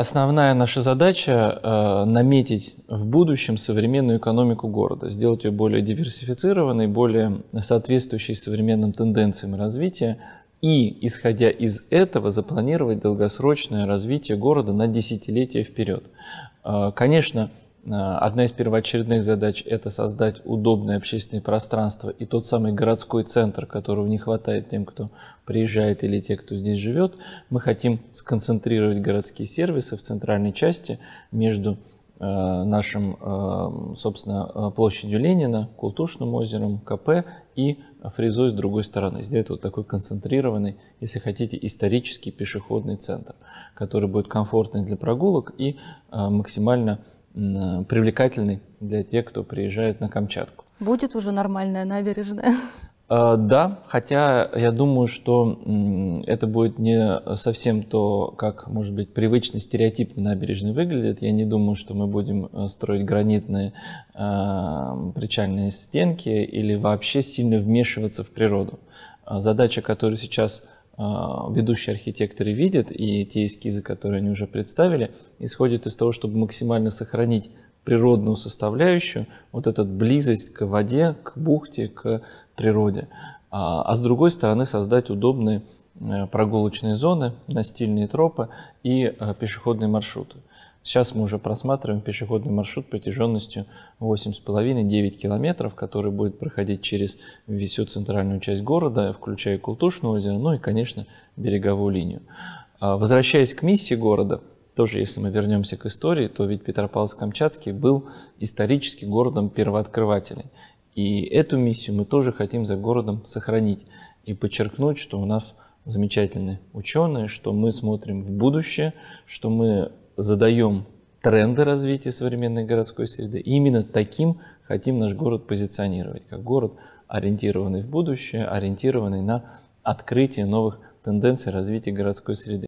Основная наша задача э, наметить в будущем современную экономику города, сделать ее более диверсифицированной, более соответствующей современным тенденциям развития и, исходя из этого, запланировать долгосрочное развитие города на десятилетия вперед. Э, конечно, Э, одна из первоочередных задач – это создать удобное общественное пространство и тот самый городской центр, которого не хватает тем, кто приезжает или те, кто здесь живет. Мы хотим сконцентрировать городские сервисы в центральной части между э, нашим, э, собственно, площадью Ленина, Култушным озером, КП и фрезой с другой стороны. Сделать вот такой концентрированный, если хотите, исторический пешеходный центр, который будет комфортный для прогулок и максимально привлекательной для тех, кто приезжает на Камчатку. Будет уже нормальная набережная? А, да, хотя я думаю, что это будет не совсем то, как, может быть, привычно стереотипно набережная выглядит. Я не думаю, что мы будем э, строить гранитные а, причальные стенки или вообще сильно вмешиваться в природу. А, задача, которую сейчас а, ведущие архитекторы видят, и те эскизы, которые они уже представили, исходят из того, чтобы максимально сохранить природную составляющую, вот эта близость к воде, к бухте, к природе. А, а с другой стороны создать удобные э, прогулочные зоны, настильные тропы и э, пешеходные маршруты. Сейчас мы уже просматриваем пешеходный маршрут протяженностью 8,5-9 километров, который будет проходить через всю центральную часть города, включая Култушное озеро, ну и, конечно, береговую линию. А, возвращаясь к миссии города, тоже если мы вернемся к истории, то ведь Петропавловск-Камчатский был исторически городом первооткрывателей. И эту миссию мы тоже хотим за городом сохранить и подчеркнуть, что у нас замечательные ученые, что мы смотрим в будущее, что мы задаем тренды развития современной городской среды. И именно таким хотим наш город позиционировать, как город, ориентированный в будущее, ориентированный на открытие новых тенденций развития городской среды.